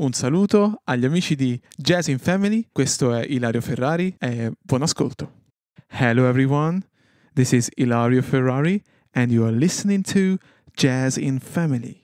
Un saluto agli amici di Jazz in Family, questo è Ilario Ferrari e buon ascolto. Hello everyone, this is Ilario Ferrari and you are listening to Jazz in Family.